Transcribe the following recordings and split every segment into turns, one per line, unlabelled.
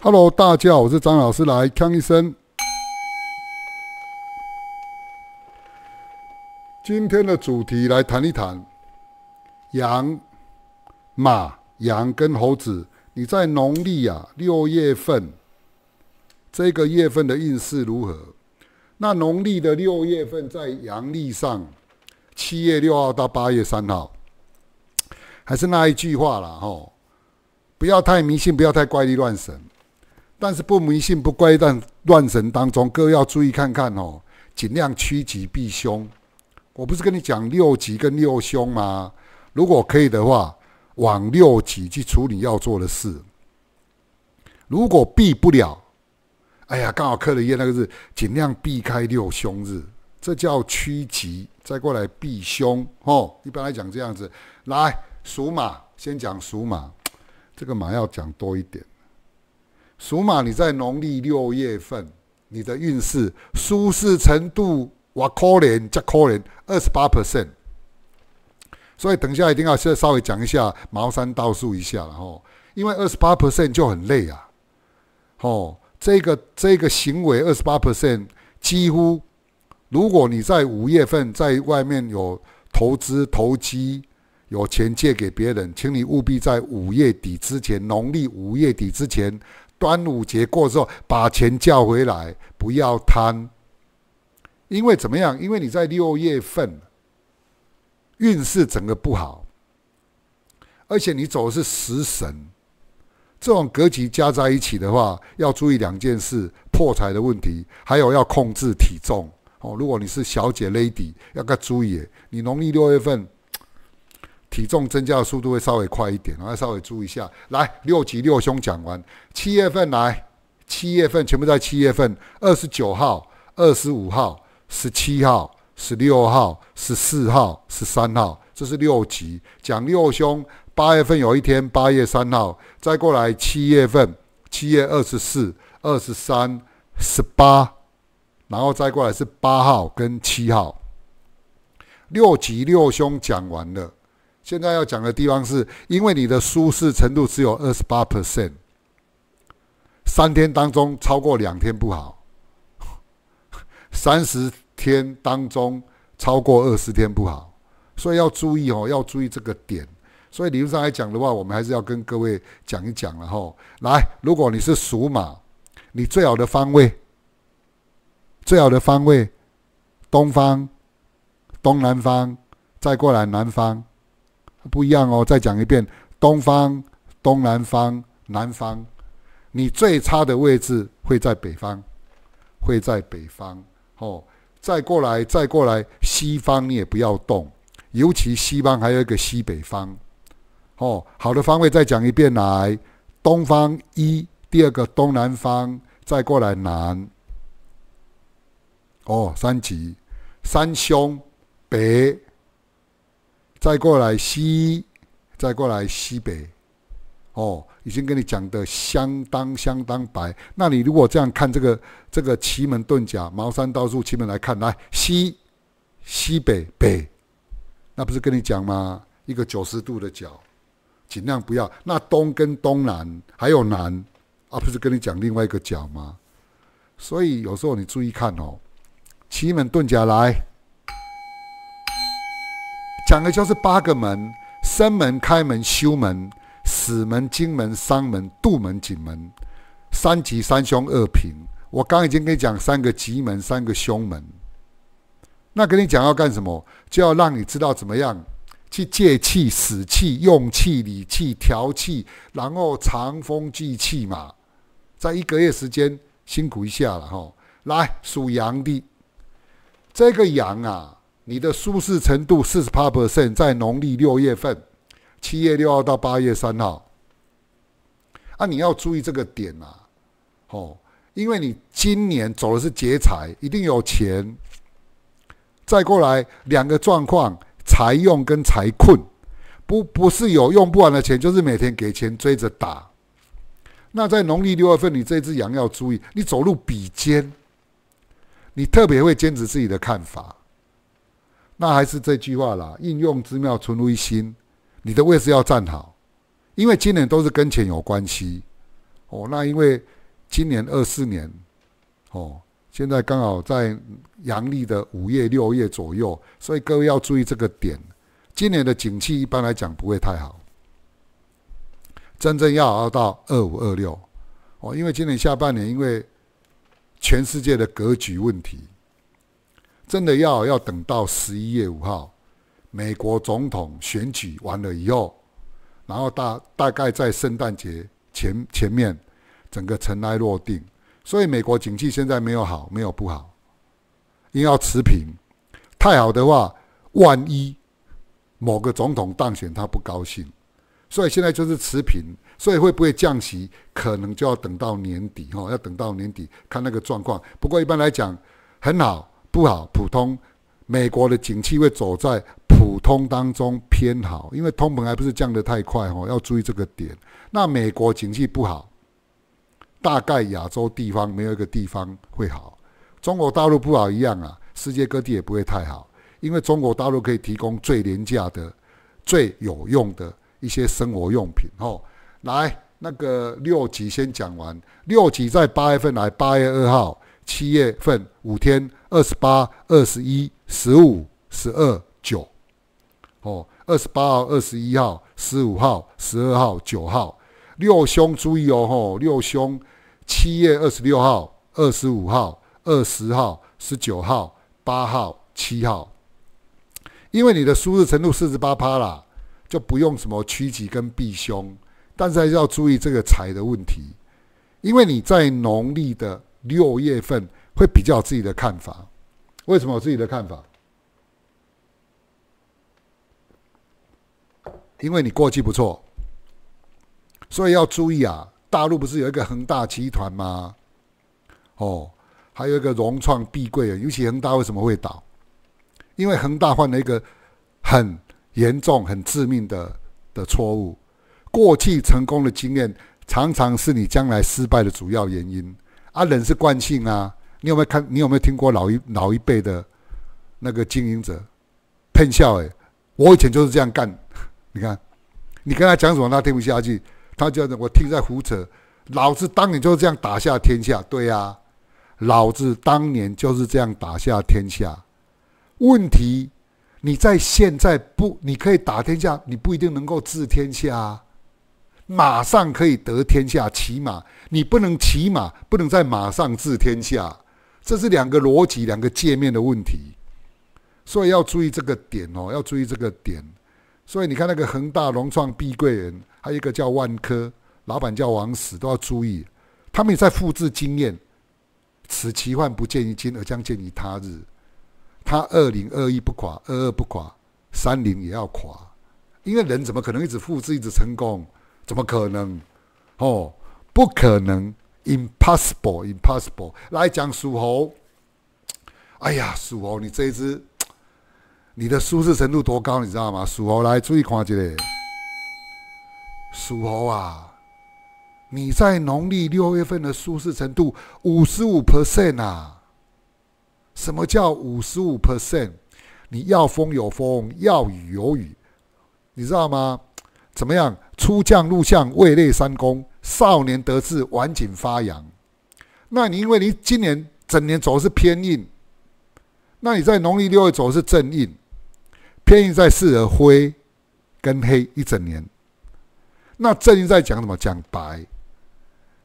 Hello，大家好，我是张老师，来康医生。今天的主题来谈一谈羊、马、羊跟猴子。你在农历啊六月份这个月份的运势如何？那农历的六月份在阳历上，七月六号到八月三号，还是那一句话啦，吼，不要太迷信，不要太怪力乱神。但是不迷信不怪，但乱神当中，各位要注意看看哦，尽量趋吉避凶。我不是跟你讲六吉跟六凶吗？如果可以的话，往六吉去处理要做的事。如果避不了，哎呀，刚好克了夜那个日，尽量避开六凶日，这叫趋吉，再过来避凶哦。一般来讲这样子，来属马，先讲属马，这个马要讲多一点。属马，你在农历六月份，你的运势舒适程度瓦科连加科连二十八 percent。所以等下一定要稍微讲一下茅山道术一下，然后，因为二十八 percent 就很累啊。吼，这个这个行为二十八 percent 几乎，如果你在五月份在外面有投资投机，有钱借给别人，请你务必在五月底之前，农历五月底之前。端午节过之后，把钱叫回来，不要贪。因为怎么样？因为你在六月份运势整个不好，而且你走的是食神，这种格局加在一起的话，要注意两件事：破财的问题，还有要控制体重。哦，如果你是小姐 Lady，要该注意。你农历六月份。体重增加的速度会稍微快一点，然后稍微注意一下。来，六级六兄讲完，七月份来，七月份全部在七月份，二十九号、二十五号、十七号、十六号、十四号、十三号，这是六级讲六兄。八月份有一天，八月三号再过来，七月份七月二十四、二十三、十八，然后再过来是八号跟七号。六级六兄讲完了。现在要讲的地方是，因为你的舒适程度只有二十八 percent，三天当中超过两天不好，三十天当中超过二十天不好，所以要注意哦，要注意这个点。所以理论上来讲的话，我们还是要跟各位讲一讲了哈。来，如果你是属马，你最好的方位，最好的方位，东方、东南方，再过来南方。不一样哦，再讲一遍：东方、东南方、南方，你最差的位置会在北方，会在北方。哦，再过来，再过来，西方你也不要动，尤其西方还有一个西北方。哦，好的方位再讲一遍来：东方一，第二个东南方，再过来南。哦，三级，三凶，北。再过来西，再过来西北，哦，已经跟你讲的相当相当白。那你如果这样看这个这个奇门遁甲、茅山道术奇门来看，来西、西北、北，那不是跟你讲吗？一个九十度的角，尽量不要。那东跟东南还有南，啊，不是跟你讲另外一个角吗？所以有时候你注意看哦，奇门遁甲来。讲的就是八个门：生门、开门、修门、死门、金门、伤门、杜门、景门。三吉三凶二平。我刚已经跟你讲三个吉门，三个凶门。那跟你讲要干什么？就要让你知道怎么样去借气、使气、用气、理气、调气，然后藏风聚气嘛。在一个月时间，辛苦一下了哈。来，属羊的这个羊啊。你的舒适程度四十 percent，在农历六月份，七月六号到八月三号，啊，你要注意这个点呐，哦，因为你今年走的是劫财，一定有钱。再过来两个状况，财用跟财困，不不是有用不完的钱，就是每天给钱追着打。那在农历六月份，你这只羊要注意，你走路比肩，你特别会坚持自己的看法。那还是这句话啦，应用之妙，存乎心。你的位置要站好，因为今年都是跟钱有关系哦。那因为今年二四年哦，现在刚好在阳历的五月、六月左右，所以各位要注意这个点。今年的景气一般来讲不会太好，真正要熬到二五二六哦，因为今年下半年因为全世界的格局问题。真的要要等到十一月五号，美国总统选举完了以后，然后大大概在圣诞节前前面，整个尘埃落定。所以美国经济现在没有好，没有不好，为要持平。太好的话，万一某个总统当选他不高兴，所以现在就是持平。所以会不会降息，可能就要等到年底哈，要等到年底看那个状况。不过一般来讲，很好。不好，普通美国的景气会走在普通当中偏好，因为通膨还不是降得太快哈，要注意这个点。那美国景气不好，大概亚洲地方没有一个地方会好，中国大陆不好一样啊，世界各地也不会太好，因为中国大陆可以提供最廉价的、最有用的一些生活用品哦。来，那个六级先讲完，六级在八月份来，八月二号。七月份五天，二十八、二十一、十五、十二、九。哦，二十八号、二十一号、十五号、十二号、九号。六凶注意哦，吼，六凶，七月二十六号、二十五号、二十号、十九号、八号、七号。因为你的舒适程度四十八趴啦，就不用什么趋吉跟避凶，但是要注意这个财的问题，因为你在农历的。六月份会比较自己的看法。为什么我自己的看法？因为你过去不错，所以要注意啊。大陆不是有一个恒大集团吗？哦，还有一个融创、碧桂园。尤其恒大为什么会倒？因为恒大犯了一个很严重、很致命的的错误。过去成功的经验，常常是你将来失败的主要原因。啊，人是惯性啊！你有没有看？你有没有听过老一老一辈的那个经营者喷笑？哎，我以前就是这样干。你看，你跟他讲什么，他听不下去，他就我听在胡扯。老子当年就是这样打下天下，对呀，老子当年就是这样打下天下。问题你在现在不，你可以打天下，你不一定能够治天下。马上可以得天下，骑马你不能骑马，不能在马上治天下，这是两个逻辑、两个界面的问题，所以要注意这个点哦，要注意这个点。所以你看那个恒大、融创、碧桂园，还有一个叫万科，老板叫王石，都要注意，他们也在复制经验。此奇幻不见于今，而将见于他日。他二零二一不垮，二二不垮，三零也要垮，因为人怎么可能一直复制、一直成功？怎么可能？哦，不可能！Impossible！Impossible！来讲属猴，哎呀，属猴，你这一只，你的舒适程度多高，你知道吗？属猴，来，注意看这里。属猴啊，你在农历六月份的舒适程度五十五 percent 啊！什么叫五十五 percent？你要风有风，要雨有雨，你知道吗？怎么样？出将入相，位列三公；少年得志，晚景发扬。那你因为你今年整年的是偏硬，那你在农历六月的是正印，偏硬在适合灰跟黑一整年，那正印在讲什么？讲白。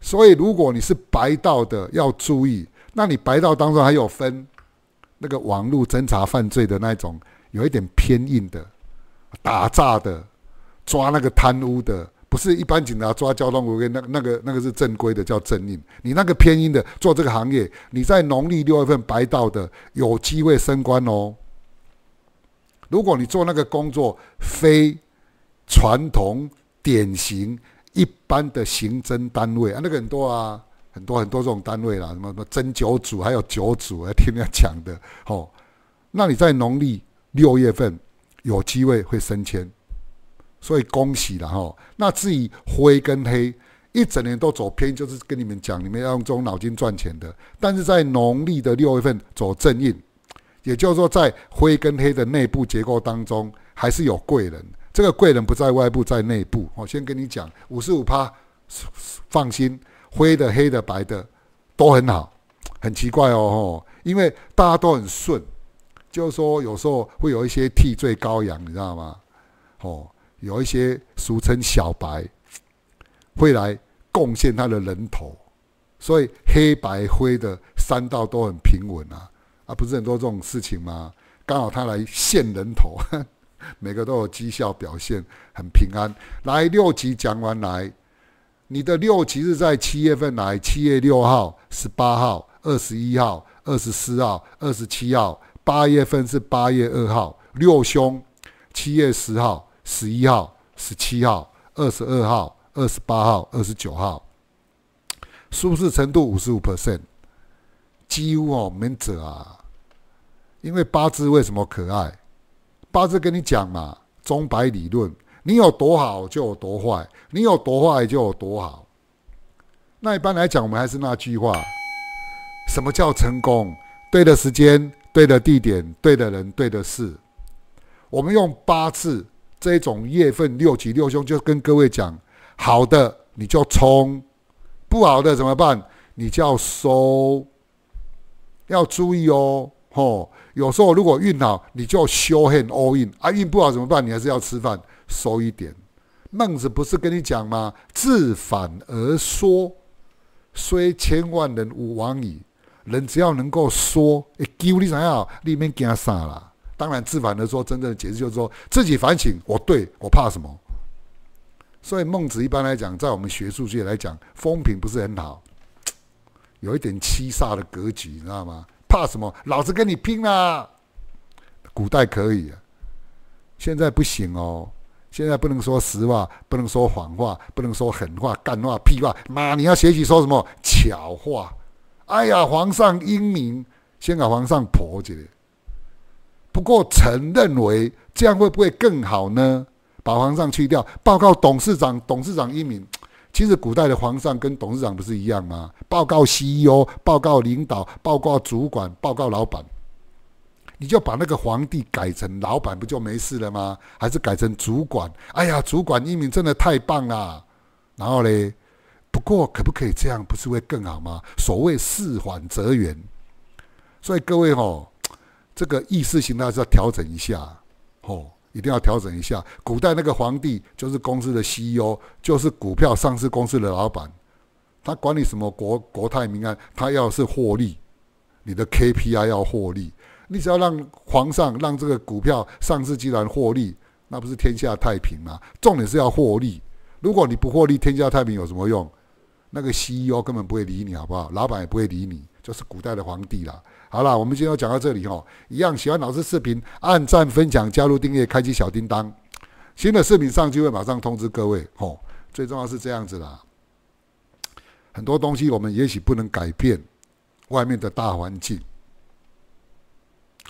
所以如果你是白道的，要注意。那你白道当中还有分那个网络侦查犯罪的那种，有一点偏硬的，打诈的。抓那个贪污的，不是一般警察抓交通违规，那那个那个是正规的，叫正印。你那个偏音的做这个行业，你在农历六月份白道的，有机会升官哦。如果你做那个工作，非传统典型一般的刑侦单位啊，那个很多啊，很多很多这种单位啦，什么什么侦九组，还有九组，听人家讲的，哦。那你在农历六月份有机会会升迁。所以恭喜了哈。那至于灰跟黑，一整年都走偏，就是跟你们讲，你们要用这种脑筋赚钱的。但是在农历的六月份走正印，也就是说，在灰跟黑的内部结构当中，还是有贵人。这个贵人不在外部，在内部。我先跟你讲，五十五趴，放心，灰的、黑的、白的都很好。很奇怪哦，因为大家都很顺，就是说有时候会有一些替罪羔羊，你知道吗？哦。有一些俗称小白会来贡献他的人头，所以黑白灰的三道都很平稳啊啊，不是很多这种事情吗？刚好他来献人头，每个都有绩效表现，很平安。来六级讲完，来你的六级是在七月份来，七月六号、十八号、二十一号、二十四号、二十七号，八月份是八月二号，六凶，七月十号。十一号、十七号、二十二号、二十八号、二十九号，舒适程度五十五 percent，几乎哦没折啊。因为八字为什么可爱？八字跟你讲嘛，中白理论，你有多好就有多坏，你有多坏就有多好。那一般来讲，我们还是那句话：什么叫成功？对的时间、对的地点、对的人、对的事。我们用八字。这种月份六吉六凶，就跟各位讲，好的你就冲，不好的怎么办？你就要收，要注意哦。吼，有时候如果运好，你就修 all 奥运啊；运不好怎么办？你还是要吃饭，收一点。孟子不是跟你讲吗？自反而缩，虽千万人吾往矣。人只要能够说，哎，丢你怎样？你面惊啥了。当然，自反的说，真正的解释就是说自己反省，我对我怕什么？所以孟子一般来讲，在我们学术界来讲，风评不是很好，有一点欺煞的格局，你知道吗？怕什么？老子跟你拼了！古代可以，现在不行哦。现在不能说实话，不能说谎话，不能说狠话、干话、屁话。妈，你要学习说什么巧话？哎呀，皇上英明，先给皇上婆子。不过，臣认为这样会不会更好呢？把皇上去掉，报告董事长，董事长一明。其实古代的皇上跟董事长不是一样吗？报告 CEO，报告领导，报告主管，报告老板。你就把那个皇帝改成老板，不就没事了吗？还是改成主管？哎呀，主管一明真的太棒了。然后嘞，不过可不可以这样？不是会更好吗？所谓事缓则圆。所以各位吼。这个意识形态是要调整一下，吼，一定要调整一下。古代那个皇帝就是公司的 CEO，就是股票上市公司的老板，他管理什么国国泰民安，他要是获利，你的 KPI 要获利。你只要让皇上让这个股票上市，既然获利，那不是天下太平吗？重点是要获利。如果你不获利，天下太平有什么用？那个 CEO 根本不会理你，好不好？老板也不会理你。就是古代的皇帝了。好了，我们今天讲到这里哦。一样喜欢老师视频，按赞、分享、加入订阅、开启小叮当，新的视频上就会马上通知各位哦。最重要是这样子啦，很多东西我们也许不能改变外面的大环境，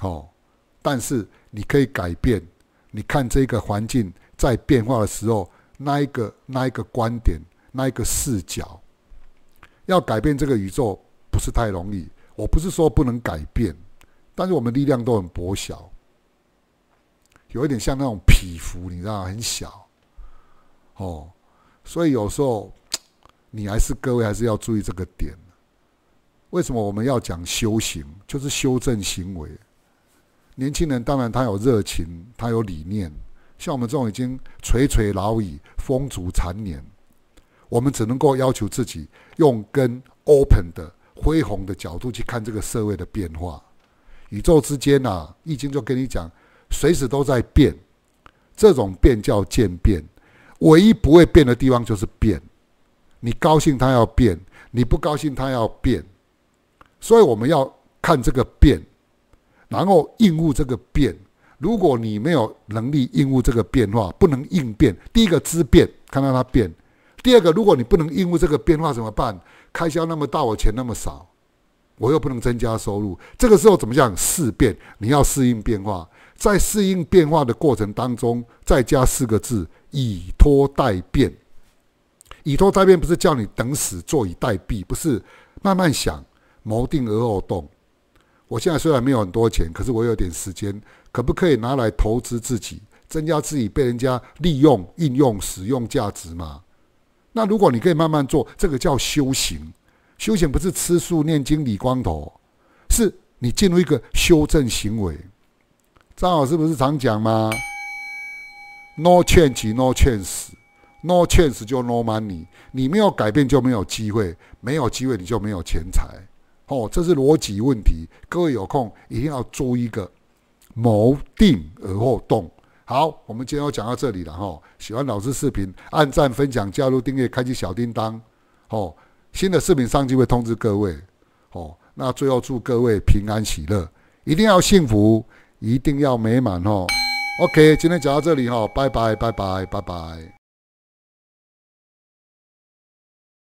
哦，但是你可以改变。你看这个环境在变化的时候，那一个那一个观点，那一个视角，要改变这个宇宙。不是太容易，我不是说不能改变，但是我们力量都很薄小，有一点像那种匹夫，你知道，很小，哦，所以有时候你还是各位还是要注意这个点。为什么我们要讲修行？就是修正行为。年轻人当然他有热情，他有理念，像我们这种已经垂垂老矣、风烛残年，我们只能够要求自己用跟 open 的。恢宏的角度去看这个社会的变化，宇宙之间啊，《易经》就跟你讲，随时都在变，这种变叫渐变，唯一不会变的地方就是变。你高兴，它要变；你不高兴，它要变。所以我们要看这个变，然后应付这个变。如果你没有能力应付这个变化，不能应变，第一个知变，看到它变。第二个，如果你不能应付这个变化怎么办？开销那么大，我钱那么少，我又不能增加收入，这个时候怎么讲？事变，你要适应变化，在适应变化的过程当中，再加四个字：以拖待变。以拖待变不是叫你等死、坐以待毙，不是慢慢想、谋定而后动。我现在虽然没有很多钱，可是我有点时间，可不可以拿来投资自己，增加自己被人家利用、应用、使用价值嘛？那如果你可以慢慢做，这个叫修行。修行不是吃素、念经、理光头，是你进入一个修正行为。张老师不是常讲吗？No chance, no chance, no chance 就 no money。你没有改变就没有机会，没有机会你就没有钱财。哦，这是逻辑问题。各位有空一定要做一个，谋定而后动。好，我们今天就讲到这里了哈。喜欢老师视频，按赞、分享、加入订阅、开启小叮当，哦。新的视频上机会通知各位，哦。那最后祝各位平安喜乐，一定要幸福，一定要美满哦。OK，今天讲到这里哈，拜拜拜拜拜拜。